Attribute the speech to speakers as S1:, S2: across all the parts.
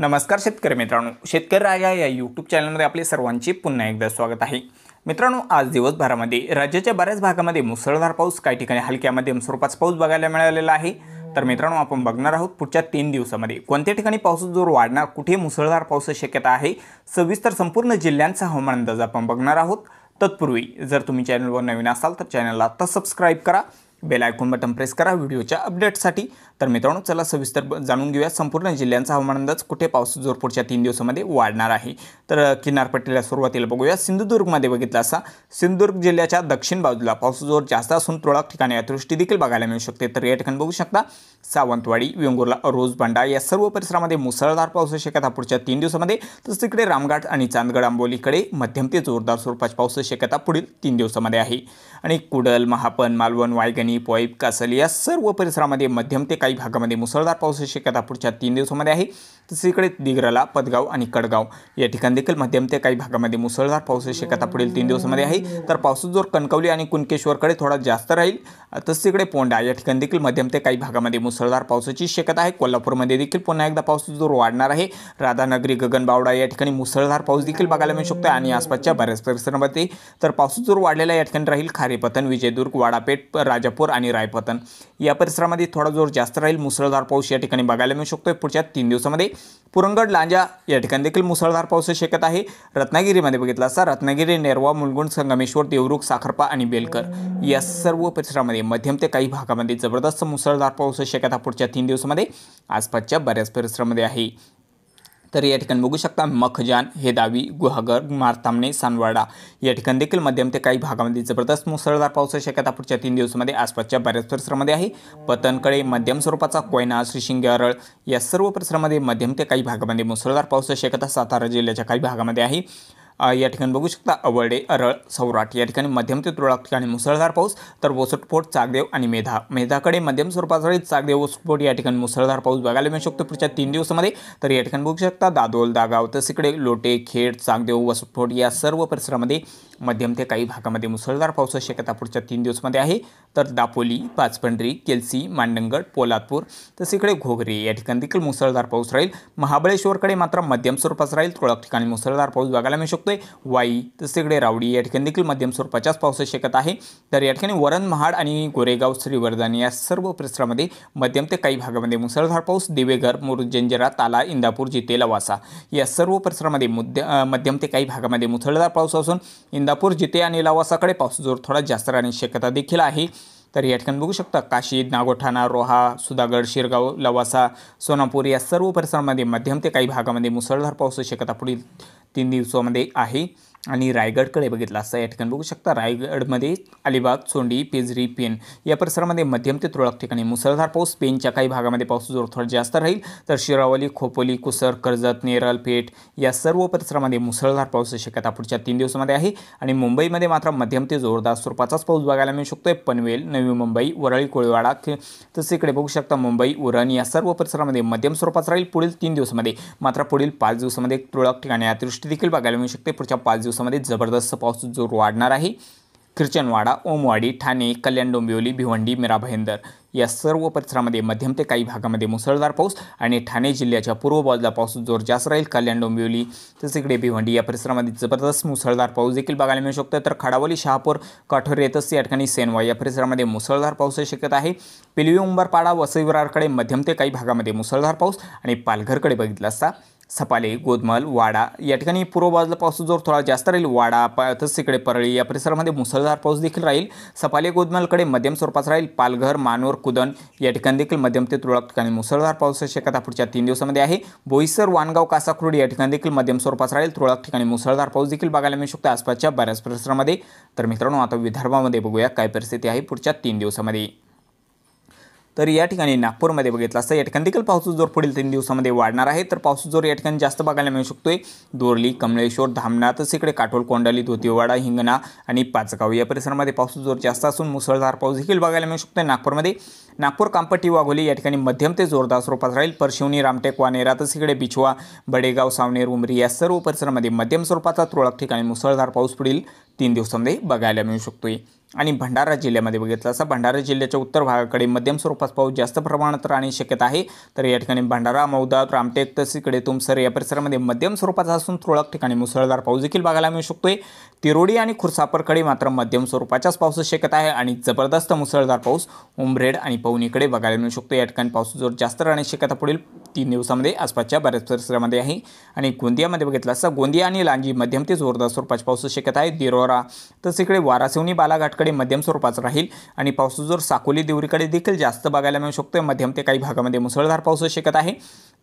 S1: नमस्कार शेतकरी मित्रांनो शेतकरी राजा या यूट्यूब चॅनलमध्ये आपले सर्वांचे पुन्हा एकदा स्वागत आहे मित्रांनो आज दिवसभरामध्ये राज्याच्या बऱ्याच भागामध्ये मुसळधार पाऊस काही ठिकाणी हलक्या मध्यम स्वरूपाचा पाऊस बघायला मिळालेला आहे तर मित्रांनो आपण बघणार आहोत पुढच्या तीन दिवसामध्ये कोणत्या ठिकाणी पाऊस जोर वाढणार कुठे मुसळधार पाऊस शक्यता आहे सविस्तर संपूर्ण जिल्ह्यांचा हवामान अंदाज आपण बघणार आहोत तत्पूर्वी जर तुम्ही चॅनलवर नवीन असाल तर चॅनलला तर सबस्क्राईब करा बेल आयकॉन बटन प्रेस करा व्हिडिओच्या अपडेटसाठी तर मित्रांनो चला सविस्तर जाणून घेऊया संपूर्ण जिल्ह्यांचा हवामान अंदाज कुठे पाऊस जोर पुढच्या तीन दिवसामध्ये वाढणार आहे तर किनारपट्टीला सुरुवातीला बघूया सिंधुदुर्गमध्ये बघितला असा सिंधुदुर्ग जिल्ह्याच्या दक्षिण बाजूला पाऊस जोर जास्त असून तुरळक ठिकाणी अतिवृष्टी देखील बघायला मिळू शकते तर या ठिकाणी बघू शकता सावंतवाडी वेंगुर्ला रोजबंडा या सर्व परिसरामध्ये मुसळधार पाऊस शक्यता पुढच्या तीन दिवसामध्ये तसंच तिकडे रामघाट आणि चांदगड आंबोलीकडे मध्यम ते जोरदार स्वरूपाची होऊ शक्यता पुढील तीन दिवसामध्ये आहे आणि कुडल महापन मालवण वायगण परभणी पोईप कासल या सर्व परिसरामध्ये मध्यम ते काही भागामध्ये मुसळधार पावसाची शक्यता पुढच्या तीन दिवसामध्ये आहे तसेच इकडे दिग्रला पदगाव आणि कडगाव या ठिकाणी देखील मध्यम ते काही भागामध्ये मुसळधार पावसाची शक्यता पुढील तीन दिवसामध्ये आहे तर पावसाचा जोर कणकवली आणि कुणकेश्वरकडे थोडा जास्त राहील तसेच इकडे पोंडा या ठिकाणी देखील मध्यम ते काही भागामध्ये मुसळधार पावसाची शक्यता आहे कोल्हापूरमध्ये देखील पुन्हा एकदा पावसाचा जोर वाढणार आहे राधानगरी गगनबावडा या ठिकाणी मुसळधार पाऊस देखील बघायला मिळू शकतो आणि आसपासच्या बऱ्याच परिसरामध्ये तर पावसाचा जोर वाढलेला या ठिकाणी राहील खारेपतन विजयदुर्ग वाडापेठ राजापूर रायपूर आणि रायपतन या परिसरामध्ये थोडा जोर जास्त राहील मुसळधार पाऊस या ठिकाणी बघायला मिळू शकतो पुढच्या तीन दिवसामध्ये पुरंगड लांजा या ठिकाणी देखील मुसळधार पाऊस शक्यता आहे रत्नागिरीमध्ये बघितला असता रत्नागिरी नेरवा मुलगुंड संगमेश्वर देवरुख साखरपा आणि बेलकर या सर्व परिसरामध्ये मध्यम ते काही भागामध्ये जबरदस्त मुसळधार पाऊस शक्यता पुढच्या तीन दिवसामध्ये आसपासच्या बऱ्याच परिसरामध्ये आहे तर या ठिकाणी बघू शकता मखजान हे दावी गुहागर मारतामणे सानवाडा या ठिकाणी देखील मध्यम ते काही भागामध्ये जबरदस्त मुसळधार पाऊस शक्यता पुढच्या तीन दिवसामध्ये आसपासच्या बऱ्याच परिसरामध्ये आहे पतनकडे मध्यम स्वरूपाचा कोयना श्रीशिंगे अरळ या सर्व परिसरामध्ये मध्यम ते काही भागामध्ये मुसळधार पाऊस शक्यता सातारा जिल्ह्याच्या काही भागामध्ये आहे या ठिकाणी बघू शकता अवळे अरळ सौराट या ठिकाणी मध्यम ते तुरळक ठिकाणी मुसळधार पाऊस तर वसटफोट चागदेव आणि मेधा मेधाकडे मध्यम स्वरूपासाठी चागदेव वसटफोट या ठिकाणी मुसळधार पाऊस बघायला मिळू शकतो पुढच्या तीन दिवसामध्ये तर या ठिकाणी बघू शकता दादोल दागाव तसेकडे लोटे खेड चागदेव वसटफोट या सर्व परिसरामध्ये मध्यम ते काही भागामध्ये मुसळधार पाऊस शक्यता पुढच्या तीन दिवसमध्ये आहे तर दापोली पाचपंढरी केलसी मांडणगड पोलादपूर तसे इकडे घोगरे या ठिकाणी देखील मुसळधार पाऊस राहील महाबळेश्वरकडे मात्र मध्यम स्वरूपाचा राहील तुरळक ठिकाणी मुसळधार पाऊस बघायला मिळू शकतोय वाई तसे इकडे रावडी या ठिकाणी देखील मध्यम स्वरूपाच्याच पाऊस शक्यता आहे तर या ठिकाणी वरण महाड आणि गोरेगाव श्रीवर्धन या सर्व परिसरामध्ये मध्यम ते काही भागामध्ये मुसळधार पाऊस दिवेघर मुरुजंजरा ताला इंदापूर जितेला वासा या सर्व परिसरामध्ये मध्यम ते काही भागामध्ये मुसळधार पाऊस असून इंदापूर जिथे आणि लवासाकडे पाऊस जोर थोडा जास्त राहण्याची शक्यता देखील आहे तर या ठिकाणी बघू शकता काशी नागोठाणा रोहा सुधागड शिरगाव लवासा सोनापूर या सर्व परिसरामध्ये मध्यम ते काही भागामध्ये मुसळधार पावसाची शक्यता पुढील तीन दिवसामध्ये आहे आणि रायगडकडे बघितला असता या ठिकाणी बघू शकता रायगडमध्ये अलिबाग सोंडी पेजरी पेन या परिसरामध्ये मध्यम ते तुरळक ठिकाणी मुसळधार पाऊस पेनच्या काही भागामध्ये पाऊस जोर थोडा जास्त राहील तर शिरावली खोपोली कुसर कर्जत नेरल पेठ या सर्व परिसरामध्ये मुसळधार पाऊस शक्यता पुढच्या तीन दिवसामध्ये आहे आणि मुंबईमध्ये मात्र मध्यम ते जोरदार स्वरूपाचाच पाऊस बघायला मिळू शकतोय पनवेल नवी मुंबई वरळी कोळीवाडा तसे इकडे बघू शकता मुंबई उरण या सर्व परिसरामध्ये मध्यम स्वरूपाचा राहील पुढील तीन दिवसामध्ये मात्र पुढील पाच दिवसामध्ये तुरळक ठिकाणी अतिवृष्टी देखील बघायला मिळू शकते पुढच्या पाच दिवस दिवसामध्ये जबरदस्त पाऊस जोर वाढणार आहे ख्रिचनवाडा ओमवाडी ठाणे कल्याण डोंबिवली भिवंडी मीरा भयंदर या सर्व परिसरामध्ये मध्यम ते काही भागामध्ये मुसळधार पाऊस आणि ठाणे जिल्ह्याच्या पूर्व बाजूला पाऊस जोर जास्त राहील कल्याण डोंबिवली तसेच इकडे भिवंडी या परिसरामध्ये जबरदस्त मुसळधार पाऊस देखील बघायला मिळू शकतो तर खडावली शहापूर काठोर येतच या ठिकाणी सेनवा या परिसरामध्ये मुसळधार पाऊसही शक्यता आहे पिलवी उंबरपाडा विरारकडे मध्यम ते काही भागामध्ये मुसळधार पाऊस आणि पालघरकडे बघितला असता सपाले गोदमल वाडा या ठिकाणी पूर्व बाजूला पाऊस जोर थोडा जास्त राहील वाडा पा इकडे परळी या परिसरामध्ये मुसळधार पाऊस देखील राहील सपाले गोदमलकडे मध्यम स्वरूपाचा राहील पालघर मानोर कुदन या ठिकाणी देखील मध्यम ते तुरळक ठिकाणी मुसळधार पावसाची शक्यता पुढच्या तीन दिवसामध्ये आहे बोईसर वानगाव कासाखुर्ड या ठिकाणी देखील मध्यम स्वरूपाचा राहील तुरळक ठिकाणी मुसळधार पाऊस देखील बघायला मिळू शकतो आसपासच्या बऱ्याच परिसरामध्ये तर मित्रांनो आता विदर्भामध्ये बघूया काय परिस्थिती आहे पुढच्या तीन दिवसामध्ये तर या ठिकाणी नागपूरमध्ये बघितलं असतं या ठिकाणी देखील पाऊस जोर पुढील तीन दिवसामध्ये वाढणार आहे तर पाऊस जोर या ठिकाणी जास्त बघायला मिळू शकतोय दोरली कमळेश्वर धामनाथ इकडे काटोल कोंडाली धोतीवाडा हिंगणा आणि पाचगाव या परिसरामध्ये पाऊस जोर जास्त असून मुसळधार पाऊस देखील बघायला मिळू शकतोय नागपूरमध्ये नागपूर कामपट्टी वाघोली या ठिकाणी मध्यम ते जोरदार स्वरूपात राहील परशिवनी रामटेक वानेरा इकडे बिछवा बडेगाव सावनेर उमरी या सर्व परिसरामध्ये मध्यम स्वरूपाचा तुरळक ठिकाणी मुसळधार पाऊस पुढील तीन दिवसामध्ये बघायला मिळू शकतोय आणि भंडारा जिल्ह्यामध्ये बघितलं असं भंडारा जिल्ह्याच्या उत्तर भागाकडे मध्यम स्वरूपात पाऊस जास्त प्रमाणात राहणे शक्यता आहे तर या ठिकाणी भंडारा मौदा रामटेक तसेकडे तुमसर या परिसरामध्ये मध्यम स्वरूपाचा असून तुरळक ठिकाणी मुसळधार पाऊस देखील बघायला मिळू शकतोय तिरोडी आणि खुर्सापरकडे मात्र मध्यम स्वरूपाच्याच पाऊस शक्यता आहे आणि जबरदस्त मुसळधार पाऊस उमरेड आणि पवनीकडे बघायला मिळू शकतो या ठिकाणी पाऊस जोर जास्त राहण्याची शक्यता पुढील तीन दिवसामध्ये आसपासच्या बऱ्याच परिसरामध्ये आहे आणि गोंदियामध्ये बघितलं असता गोंदिया आणि लांजी मध्यम ते जोरदार स्वरूपाची पाऊस शक्यता आहे दिरोरा तसं इकडे वारासिवनी बालाघाटकडे मध्यम स्वरूपाचा राहील आणि पाऊस जोर साकोली देवरीकडे देखील जास्त बघायला मिळू शकतो मध्यम ते काही भागामध्ये मुसळधार पावसाची शक्यता आहे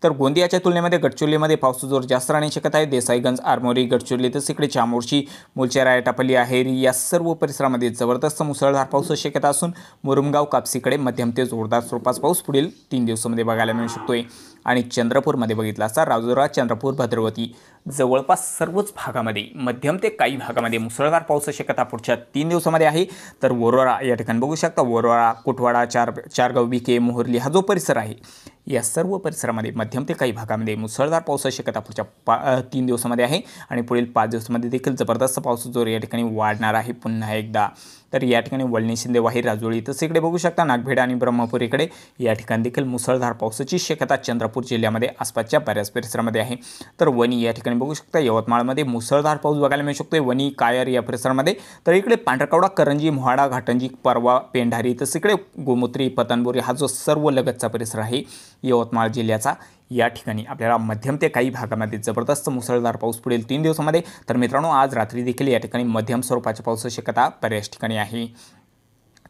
S1: तर गोंदियाच्या तुलनेमध्ये गडचिरोलीमध्ये पाऊस जोर जास्त राहण्याची शक्यता आहे देसाईगंज आरमोरी गडचिरोली तस इकडे चामोर्शी मुलचेरा टपली आहेरी या सर्व परिसरामध्ये जबरदस्त मुसळधार पाऊस शक्यता असून मुरुमगाव कापसीकडे मध्यम ते जोरदार स्वरूपाचा पाऊस पुढील तीन दिवसामध्ये बघायला मिळू शकतोय आणि चंद्रपूरमध्ये बघितला असता राजुरा चंद्रपूर भद्रवती जवळपास सर्वच भागामध्ये मध्यम ते काही भागामध्ये मुसळधार पाऊस शक्यता पुढच्या तीन दिवसामध्ये आहे तर वरोरा या ठिकाणी बघू शकता वरोरा कुटवाडा चार चारगाव भिके मोहर्ली हा जो परिसर आहे या सर्व परिसरामध्ये मध्यम ते काही भागामध्ये मुसळधार पाऊस शक्यता पुढच्या पा तीन दिवसामध्ये आहे आणि पुढील पाच दिवसामध्ये देखील जबरदस्त पाऊस जोर या ठिकाणी वाढणार आहे पुन्हा एकदा तर या ठिकाणी वळणी शिंदे वाही राजोळी तसं इकडे बघू शकता नागभेडा आणि ब्रह्मपूर इकडे या ठिकाणी देखील मुसळधार पावसाची शक्यता चंद्रपूर जिल्ह्यामध्ये आसपासच्या बऱ्याच परिसरामध्ये आहे तर वणी या ठिकाणी बघू शकता यवतमाळमध्ये मुसळधार पाऊस बघायला मिळू शकतो वणी कायर या परिसरामध्ये तर इकडे पांढरकवडा करंजी मोहाडा घाटंजी परवा पेंढारी तसं इकडे गोमूत्री पतनबोरी हा जो सर्व लगतचा परिसर आहे यवतमाळ जिल्ह्याचा या ठिकाणी आपल्याला मध्यम ते काही भागामध्ये जबरदस्त मुसळधार पाऊस पुढील तीन दिवसामध्ये तर मित्रांनो आज रात्री देखील या ठिकाणी मध्यम स्वरूपाच्या पावसाची शक्यता बऱ्याच ठिकाणी आहे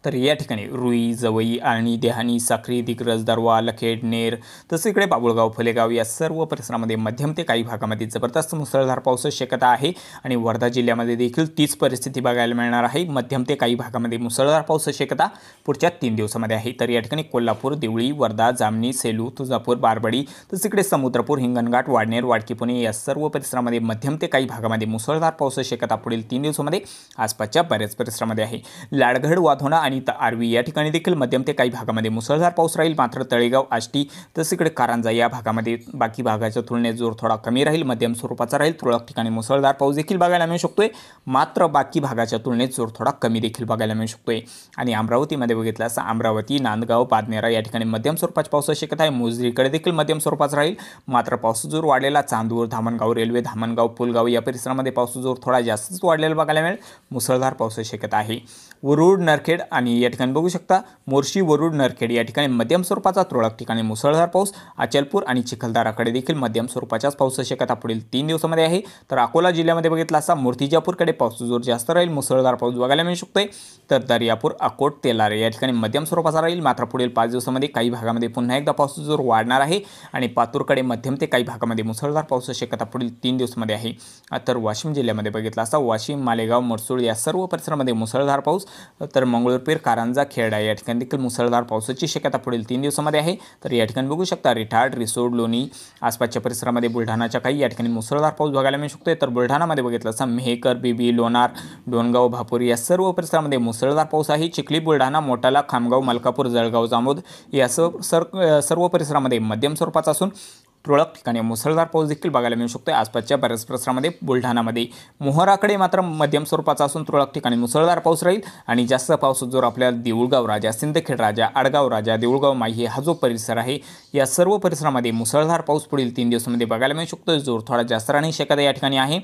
S1: तर या ठिकाणी रुई जवई आळणी देहाणी साखरी दिग्रज दरवा लखेड नेर तसं इकडे बाबुळगाव फुलेगाव या सर्व परिसरामध्ये मध्यम ते काही भागामध्ये जबरदस्त मुसळधार पाऊस शक्यता आहे आणि वर्धा जिल्ह्यामध्ये देखील तीच परिस्थिती बघायला मिळणार आहे मध्यम ते काही भागामध्ये मुसळधार पाऊस शक्यता पुढच्या तीन दिवसामध्ये आहे तर या ठिकाणी कोल्हापूर देवळी वर्धा जामनी सेलू तुळजापूर बारबडी तसं इकडे समुद्रपूर हिंगणघाट वाडनेर वाडकी पुणे या सर्व परिसरामध्ये मध्यम ते काही भागामध्ये मुसळधार पाऊस शक्यता पुढील तीन दिवसामध्ये आसपासच्या बऱ्याच परिसरामध्ये आहे लाडघड वाधोणा आणि आणि आरवी या ठिकाणी देखील मध्यम ते काही भागामध्ये मुसळधार पाऊस राहील मात्र तळेगाव आष्टी इकडे कारंजा या भागामध्ये बाकी भागाच्या तुलनेत जोर थोडा कमी राहील मध्यम स्वरूपाचा राहील तुरळक ठिकाणी मुसळधार पाऊस देखील बघायला मिळू शकतोय मात्र बाकी भागाच्या तुलनेत जोर थोडा कमी देखील बघायला मिळू शकतोय आणि अमरावतीमध्ये बघितलं असं अमरावती नांदगाव पादनेरा या ठिकाणी मध्यम स्वरूपाची पाऊस शक्यता आहे मुजरीकडे देखील मध्यम स्वरूपाचा राहील मात्र पाऊस जोर वाढलेला चांदूर धामणगाव रेल्वे धामणगाव पुलगाव या परिसरामध्ये पाऊस जोर थोडा जास्तच वाढलेला बघायला मिळेल मुसळधार पाऊस शक्यता आहे वरुड नरखेड आणि आणि या ठिकाणी बघू शकता मोर्शी वरुड नरखेड या ठिकाणी मध्यम स्वरूपाचा तुरळक ठिकाणी मुसळधार पाऊस अचलपूर आणि चिखलदाराकडे देखील मध्यम स्वरूपाच्याच पाऊस शक्यता पुढील तीन दिवसामध्ये आहे तर अकोला जिल्ह्यामध्ये बघितला असता मूर्तिजापूरकडे पाऊस जोर जास्त राहील मुसळधार पाऊस बघायला मिळू शकतोय तर दर्यापूर अकोट तेलारे या ठिकाणी मध्यम स्वरूपाचा राहील मात्र पुढील पाच दिवसामध्ये काही भागामध्ये पुन्हा एकदा पाऊस जोर वाढणार आहे आणि पातूरकडे मध्यम ते काही भागामध्ये मुसळधार पाऊस शक्यता पुढील तीन दिवसामध्ये आहे तर वाशिम जिल्ह्यामध्ये बघितला असता वाशिम मालेगाव मडसूळ या सर्व परिसरामध्ये मुसळधार पाऊस तर मंगळूर मंगळपेर कारंजा खेडा या ठिकाणी देखील मुसळधार पावसाची शक्यता पुढील तीन दिवसामध्ये आहे तर या ठिकाणी बघू शकता रिठाड रिसोड लोणी आसपासच्या परिसरामध्ये बुलढाणाच्या काही या ठिकाणी मुसळधार पाऊस बघायला मिळू शकतोय तर बुलढाणामध्ये बघितलं असं मेहकर बीबी लोणार डोणगाव भापूर या सर्व परिसरामध्ये मुसळधार पाऊस आहे चिखली बुलढाणा मोटाला खामगाव मलकापूर जळगाव जामोद या सर्व सर्व परिसरामध्ये मध्यम स्वरूपाचा असून तुरळक ठिकाणी मुसळधार पाऊस देखील बघायला मिळू शकतो आसपासच्या बऱ्याच प्रसरामध्ये बुलढाणामध्ये मोहराकडे मात्र मध्यम स्वरूपाचा असून तुरळक ठिकाणी मुसळधार पाऊस राहील आणि जास्त पाऊस जोर आपल्याला देऊळगाव राजा सिंदखेड राजा आडगाव राजा देऊळगाव माही हा जो परिसर आहे या सर्व परिसरामध्ये मुसळधार पाऊस पुढील तीन दिवसामध्ये बघायला मिळू शकतो जोर थोडा जास्त राहण्याची शक्यता या ठिकाणी आहे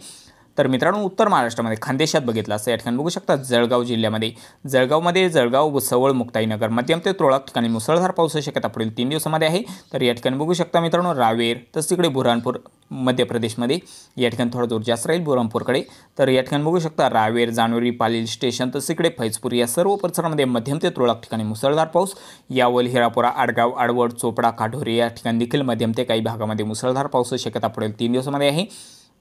S1: तर मित्रांनो उत्तर महाराष्ट्रामध्ये खानदेशात बघितलं असं या ठिकाणी बघू शकता जळगाव जिल्ह्यामध्ये जळगावमध्ये जळगाव व सवळ मुक्ताईनगर मध्यम ते तुळक ठिकाणी मुसळधार होऊ शक्यता पुढील तीन दिवसामध्ये आहे तर या ठिकाणी बघू शकता मित्रांनो रावेर तसं तिकडे बुरहानपूर मध्य प्रदेशमध्ये या ठिकाणी थोडा दूर जास्त राहील बुरहानपूरकडे तर या ठिकाणी बघू शकता रावेर जानोरी पालील स्टेशन तस तिकडे फैजपूर या सर्व परिसरामध्ये मध्यम ते तुरळक ठिकाणी मुसळधार पाऊस यावल हिरापुरा आडगाव आडवड चोपडा काठोरी या ठिकाणी देखील मध्यम ते काही भागामध्ये मुसळधार पाऊस शक्यता पुढील तीन दिवसामध्ये आहे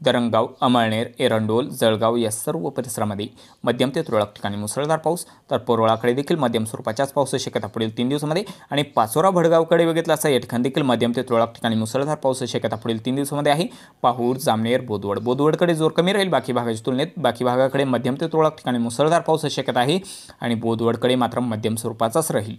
S1: दरंगाव अमळनेर एरंडोल जळगाव या सर्व परिसरामध्ये मध्यम ते तुरळक ठिकाणी मुसळधार पाऊस तर पोरोळाकडे देखील मध्यम स्वरूपाच्याच पाऊस शक्यता पुढील तीन दिवसामध्ये आणि पाचोरा भडगावकडे बघितला असता या ठिकाणी देखील मध्यम ते तुरळक ठिकाणी मुसळधार पाऊस शक्यता पुढील तीन दिवसामध्ये आहे पाहूर जामनेर बोदवड बोदवडकडे जोर कमी राहील बाकी भागाच्या तुलनेत बाकी भागाकडे मध्यम ते तुरळक ठिकाणी मुसळधार पाऊस शक्यता आहे आणि बोदवडकडे मात्र मध्यम स्वरूपाचाच राहील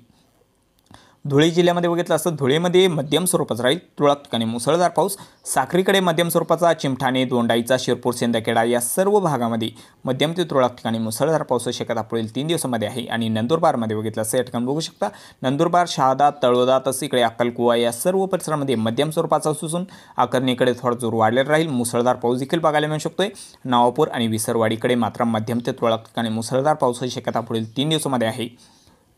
S1: धुळे जिल्ह्यामध्ये बघितलं असतं धुळेमध्ये मध्यम स्वरूपाचा राहील तुळक ठिकाणी मुसळधार पाऊस साखरीकडे मध्यम स्वरूपाचा चिमठाणे दोंडाईचा शिरपूर सिंदखेडा या सर्व भागामध्ये मध्यम ते तुळक ठिकाणी मुसळधार पाऊस शक्यता पुढील तीन दिवसामध्ये आहे आणि नंदुरबारमध्ये बघितलं असं या ठिकाणी बघू शकता नंदुरबार शहादा तळोदा तसं इकडे अक्कलकुवा या सर्व परिसरामध्ये मध्यम स्वरूपाचा असून आकर्णीकडे थोडा जोर वाढलेला राहील मुसळधार पाऊस देखील बघायला मिळू शकतोय नावापूर आणि विसरवाडीकडे मात्र मध्यम ते तुळक ठिकाणी मुसळधार पाऊस शक्यता पुढील तीन दिवसामध्ये आहे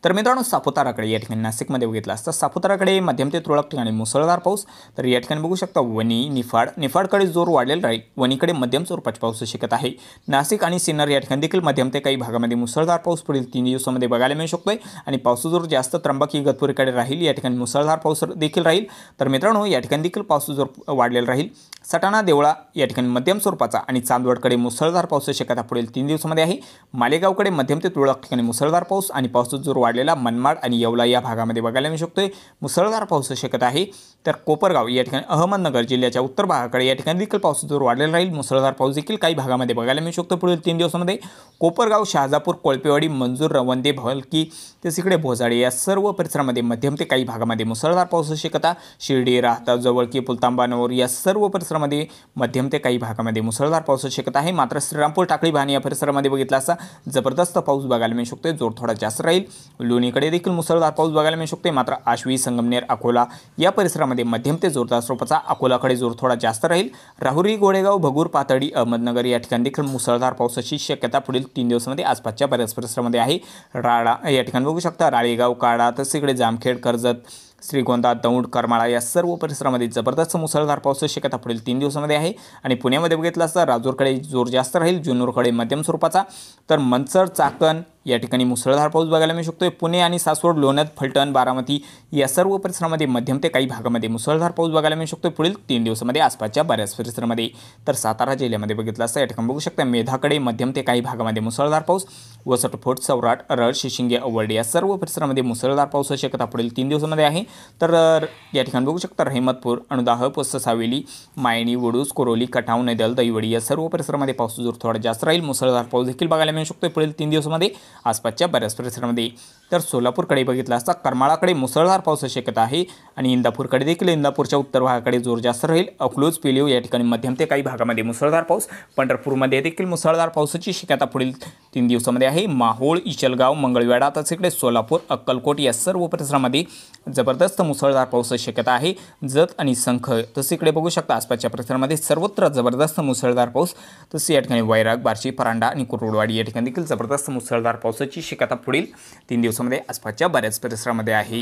S1: तर मित्रांनो सापुताराकडे या ठिकाणी नाशिकमध्ये बघितला असता सापुताराकडे मध्यम ते तुरळक ठिकाणी मुसळधार पाऊस तर या ठिकाणी बघू शकता वणी निफाड निफाडकडे जोर वाढलेला राहील वणीकडे मध्यम स्वरूपाची पाऊस शिकत आहे नाशिक आणि सिन्नर या ठिकाणी देखील मध्यम ते काही भागामध्ये मुसळधार पाऊस पुढील तीन दिवसामध्ये बघायला मिळू शकतोय आणि पाऊस जोर जास्त त्र्यंबकी गतपुरीकडे राहील या ठिकाणी मुसळधार पाऊस देखील राहील तर मित्रांनो या ठिकाणी देखील पाऊस जोर वाढलेला राहील सटाणा देवळा या ठिकाणी मध्यम स्वरूपाचा आणि चांदवडकडे मुसळधार पाऊस शक्यता पुढील तीन दिवसामध्ये आहे मालेगावकडे मध्यम ते तुरळक ठिकाणी मुसळधार पाऊस आणि पावसाचा जोर वाढलेला मनमाड आणि येवला या भागामध्ये बघायला मिळू शकतोय मुसळधार पाऊस शक्यता आहे तर कोपरगाव या ठिकाणी अहमदनगर जिल्ह्याच्या उत्तर भागाकडे या ठिकाणी देखील पावसाचा जोर वाढलेला राहील मुसळधार पाऊस देखील काही भागामध्ये बघायला मिळू शकतो पुढील तीन दिवसामध्ये कोपरगाव शहाजापूर कोळपेवाडी मंजूर रवंदे भलकी ते इकडे भोजाडे या सर्व परिसरामध्ये मध्यम ते काही भागामध्ये मुसळधार पाऊस शक्यता शिर्डी राहता जवळकी पुलतांबानोर या सर्व परिसर महाराष्ट्रामध्ये मध्यम ते काही भागामध्ये मुसळधार पाऊस शक्यता आहे मात्र श्रीरामपूर टाकळी भानी या परिसरामध्ये बघितला असता जबरदस्त पाऊस बघायला मिळू शकतो जोर थोडा जास्त राहील लोणीकडे देखील मुसळधार पाऊस बघायला मिळू शकते मात्र आश्वी संगमनेर अकोला या परिसरामध्ये मध्यम ते जोरदार स्वरूपाचा अकोलाकडे जोर थोडा जास्त राहील राहुरी गोडेगाव भगूर पातळी अहमदनगर या ठिकाणी देखील मुसळधार पावसाची शक्यता पुढील तीन दिवसामध्ये आसपासच्या बऱ्याच परिसरामध्ये आहे राळा या ठिकाणी बघू शकता राळेगाव काळा तसेकडे जामखेड कर्जत श्रीगोंदा दौंड करमाळा या सर्व परिसरामध्ये जबरदस्त मुसळधार पावसाची शक्यता पुढील तीन दिवसामध्ये आहे आणि पुण्यामध्ये बघितलं असता राजूरकडे जोर जास्त राहील जुन्नूरकडे मध्यम स्वरूपाचा तर मंचर चाकण या ठिकाणी मुसळधार पाऊस बघायला मिळू शकतो पुणे आणि सासवड लोण्यात फलटण बारामती या सर्व परिसरामध्ये मध्यम ते काही भागामध्ये मुसळधार पाऊस बघायला मिळू शकतो पुढील तीन दिवसामध्ये आसपासच्या बऱ्याच परिसरामध्ये तर सातारा जिल्ह्यामध्ये बघितलं असता या ठिकाणी बघू शकता मेधाकडे मध्यम ते काही भागामध्ये मुसळधार पाऊस वसटफोट सौराट रळ शिशिंगे अवर्ड या सर्व परिसरामध्ये मुसळधार पाऊस शक्यता पुढील तीन दिवसामध्ये आहे तर या ठिकाणी बघू शकता रहिमतपूर अनुदाह सावेली मायणी वडूस कोरोली कटाव नैदल दैवडी या सर्व परिसरामध्ये पाऊस जोर थोडा जास्त राहील मुसळधार पाऊस देखील बघायला मिळू शकतो पुढील तीन दिवसामध्ये ಆಸ್ಪತ್ರೆ ಬರೆಸ್ಪರಿಸಿರುವುದು तर सोलापूरकडे बघितलं असता करमाळाकडे मुसळधार पाऊस शक्यता आहे आणि इंदापूरकडे देखील इंदापूरच्या उत्तर भागाकडे जोर जास्त राहील अकलूज पिलीव या ठिकाणी मध्यम ते काही भागामध्ये मुसळधार पाऊस पंढरपूरमध्ये देखील मुसळधार पावसाची शक्यता पुढील तीन दिवसामध्ये आहे माहोळ इचलगाव मंगळवेडा तसेच इकडे सोलापूर अक्कलकोट या सर्व परिसरामध्ये जबरदस्त मुसळधार पाऊस शक्यता आहे जत आणि संख तसे इकडे बघू शकता आसपासच्या परिसरामध्ये सर्वत्र जबरदस्त मुसळधार पाऊस तसे या ठिकाणी वैराग बार्शी परांडा आणि कुरुडवाडी या ठिकाणी देखील जबरदस्त मुसळधार पावसाची शक्यता पुढील तीन दिवसामध्ये आसपासच्या बऱ्याच परिसरामध्ये आहे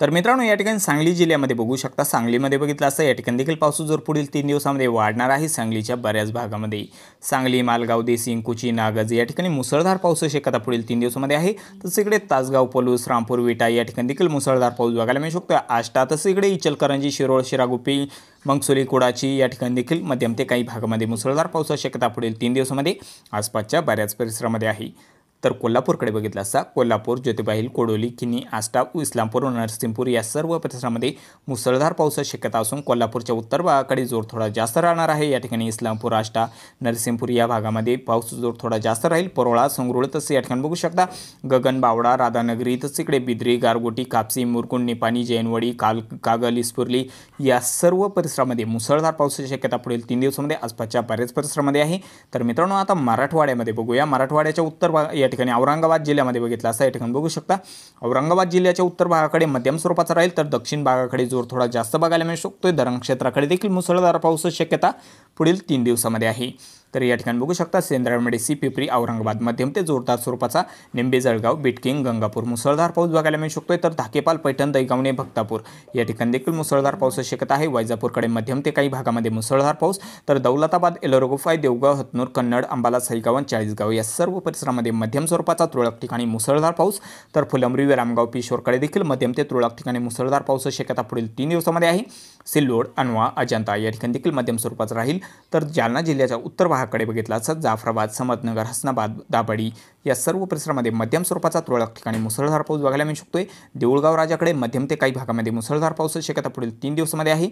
S1: तर मित्रांनो या ठिकाणी सांगली जिल्ह्यामध्ये बघू शकता सांगलीमध्ये बघितलं असं या ठिकाणी देखील पाऊस जर पुढील तीन दिवसामध्ये वाढणार आहे सांगलीच्या बऱ्याच भागामध्ये सांगली मालगाव देसिंग कुची नागज या ठिकाणी मुसळधार पाऊस शक्यता पुढील तीन दिवसामध्ये आहे तसं इकडे तासगाव पलूस रामपूर विटा या ठिकाणी देखील मुसळधार पाऊस बघायला मिळू शकतो आष्टा तसं इकडे इचलकरंजी शिरोळ शिरागुपी मंगसोली कुडाची या ठिकाणी देखील मध्यम ते काही भागामध्ये मुसळधार पाऊस शक्यता पुढील तीन दिवसामध्ये आसपासच्या बऱ्याच परिसरामध्ये आहे तर कोल्हापूरकडे बघितलं असता कोल्हापूर ज्योतिबाईल कोडोली किनी आष्टा इस्लामपूर नरसिंहपूर या सर्व परिसरामध्ये मुसळधार पावसाची शक्यता असून कोल्हापूरच्या उत्तर भागाकडे जोर थोडा जास्त राहणार आहे या ठिकाणी इस्लामपूर आष्टा नरसिंहपूर या भागामध्ये पाऊस जोर थोडा जास्त राहील परोळा संगरुळ तसं या ठिकाणी बघू शकता गगन बावडा राधानगरी तसं इकडे बिद्री गारगोटी कापसी मुरकुंड निपाणी जैनवडी काल कागल इस्पुर्ली या सर्व परिसरामध्ये मुसळधार पावसाची शक्यता पुढील तीन दिवसामध्ये आसपासच्या बऱ्याच परिसरामध्ये आहे तर मित्रांनो आता मराठवाड्यामध्ये बघूया मराठवाड्याच्या उत्तर भाग या ठिकाणी औरंगाबाद जिल्ह्यामध्ये बघितलं असं या ठिकाणी बघू शकता औरंगाबाद जिल्ह्याच्या उत्तर भागाकडे मध्यम स्वरूपाचा राहील तर दक्षिण भागाकडे जोर थोडा जास्त बघायला मिळू शकतोय धरण क्षेत्राकडे देखील मुसळधार पाऊसची शक्यता पुढील तीन दिवसामध्ये आहे तर या ठिकाणी बघू शकता सी पिपरी औरंगाबाद मध्यम ते जोरदार स्वरूपाचा निंबेजळगाव जळगाव बिटकिंग गंगापूर मुसळधार पाऊस बघायला मिळू शकतोय तर धाकेपाल पैठण दैगावणे भक्तापूर या ठिकाणी देखील मुसळधार पाऊस शक्यता आहे वैजापूरकडे मध्यम ते काही भागामध्ये मुसळधार पाऊस तर दौलताबाद एलोरगुफाय देवगाव हतनूर कन्नड अंबाला सैगावन चाळीसगाव या सर्व परिसरामध्ये मध्यम स्वरूपाचा तुरळक ठिकाणी मुसळधार पाऊस तर फुलंब्री विरामगाव पिशोरकडे देखील मध्यम ते तुरळक ठिकाणी मुसळधार पाऊस शक्यता पुढील तीन दिवसामध्ये आहे सिल्लोड अनवा अजंता या ठिकाणी देखील मध्यम स्वरूपाचं राहील तर जालना जिल्ह्याच्या उत्तर भागाकडे बघितला असं जाफराबाद समदनगर हसनाबाद दाबडी या सर्व परिसरामध्ये मध्यम स्वरूपाचा तुरळक ठिकाणी मुसळधार पाऊस बघायला मिळू शकतोय देऊळगाव राजाकडे मध्यम ते काही भागामध्ये मुसळधार पाऊस शक्यता पुढील तीन दिवसामध्ये आहे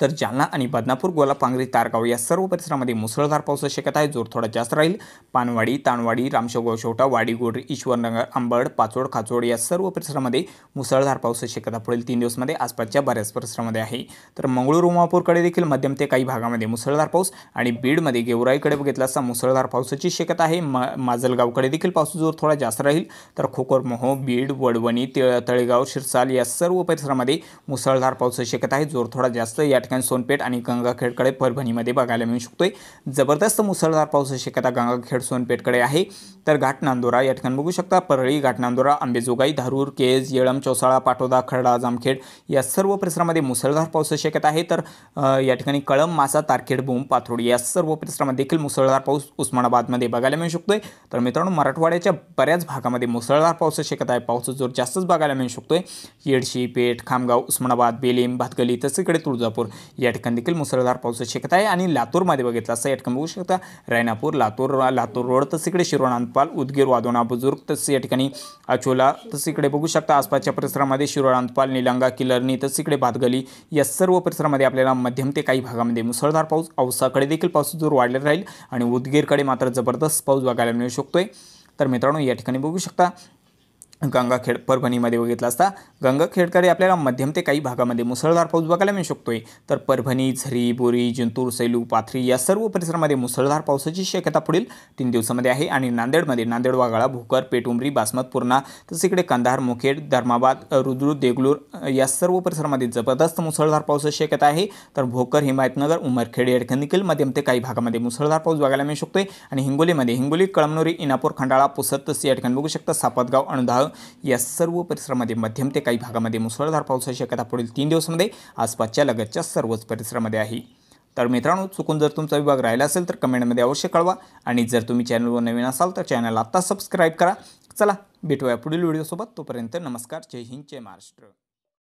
S1: तर जालना आणि बदनापूर गोला पांगरी तारगाव या सर्व परिसरामध्ये मुसळधार पाऊस शक्यता आहे जोर थोडा जास्त राहील पानवाडी तानवाडी रामशेवगाव शेवटा वाडीगोड ईश्वरनगर आंबड पाचोड खाचोड या सर्व परिसरामध्ये मुसळधार पाऊस शक्यता पुढील तीन दिवसमध्ये आसपासच्या बऱ्याच परिसरामध्ये आहे तर मंगळूर उमापूरकडे देखील मध्यम ते काही भागामध्ये मुसळधार पाऊस आणि बीडमध्ये गेवराईकडे बघितला असता मुसळधार पावसाची शक्यता आहे माजलगावकडे देखील पाऊस जोर थोडा जास्त राहील तर खोकोरमोह बीड वडवणी तिळ तळेगाव शिरसाल या सर्व परिसरामध्ये मुसळधार पाऊस शक्यता आहे जोर थोडा जास्त या ठिकाणी सोनपेठ आणि गंगाखेडकडे परभणीमध्ये बघायला मिळू शकतोय जबरदस्त मुसळधार पाऊस शक्यता गंगाखेड सोनपेठकडे आहे तर घाटनांदोरा या ठिकाणी बघू शकता परळी घाटनांदोरा आंबेजोगाई धारूर केज येळम चौसाळा पाटोदा खर्डा जामखेड या सर्व परिसरामध्ये मुसळधार पावसाची शक्यता आहे तर या ठिकाणी कळम मासा तारखेड बोम पाथोडी या सर्व परिसरामध्ये देखील मुसळधार पाऊस उस्मानाबादमध्ये बघायला मिळू शकतोय तर मित्रांनो मराठवाड्याच्या बऱ्याच भागामध्ये मुसळधार पाऊस शक्यता आहे पाऊस जोर जास्तच बघायला मिळू शकतोय येडशी पेठ खामगाव उस्मानाबाद बेलिम भातगली तसेकडे तुळजापूर या ठिकाणी देखील मुसळधार पावसाची शक्यता आहे आणि लातूरमध्ये बघितलं असं या ठिकाणी बघू शकता रायनापूर लातूर लातूर रोड तसिकडे इकडे उदगीर वादोना बुजुर्ग तसं या ठिकाणी अचोला तसिकडे बघू शकता आसपासच्या परिसरामध्ये शिरोळ निलंगा किलरणी तसिकडे इकडे भातगली या सर्व परिसरामध्ये आपल्याला मध्यम ते काही भागामध्ये मुसळधार पाऊस औसाकडे देखील पाऊस जोर वाढलेला राहील आणि उदगीरकडे मात्र जबरदस्त पाऊस बघायला मिळू शकतोय तर मित्रांनो या ठिकाणी बघू शकता गंगाखेड परभणीमध्ये बघितला असता गंगाखेडकडे आपल्याला मध्यम ते काही भागामध्ये मुसळधार पाऊस बघायला मिळू शकतो आहे तर परभणी झरी बोरी जिंतूर सैलू पाथरी या सर्व परिसरामध्ये मुसळधार पावसाची शक्यता पुढील तीन दिवसामध्ये आहे आणि नांदेडमध्ये नांदेड वाघाळा भोकर पेटुंबरी पूर्णा तसं इकडे कंधार मुखेड धर्माबाद रुद्रू देगलूर या सर्व परिसरामध्ये जबरदस्त मुसळधार पावसाची शक्यता आहे तर भोकर हिमायतनगर उमरखेड या देखील मध्यम ते काही भागामध्ये मुसळधार पाऊस बघायला मिळू शकतो आहे आणि हिंगोलीमध्ये हिंगोली कळमनुरी इनापूर खंडाळा पुसत तसे या ठिकाणी बघू शकता सापतगाव अणधाळ या सर्व परिसरामध्ये मध्यम ते काही भागामध्ये मुसळधार पावसाची शक्यता पुढील तीन दिवसांमध्ये आसपासच्या लगतच्या सर्वच परिसरामध्ये आहे तर मित्रांनो चुकून जर तुमचा विभाग राहिला असेल तर कमेंटमध्ये अवश्य कळवा आणि जर तुम्ही चॅनलवर नवीन असाल तर चॅनल आत्ता सबस्क्राईब करा चला भेटूया पुढील व्हिडिओसोबत तोपर्यंत नमस्कार जय हिंद जय महाराष्ट्र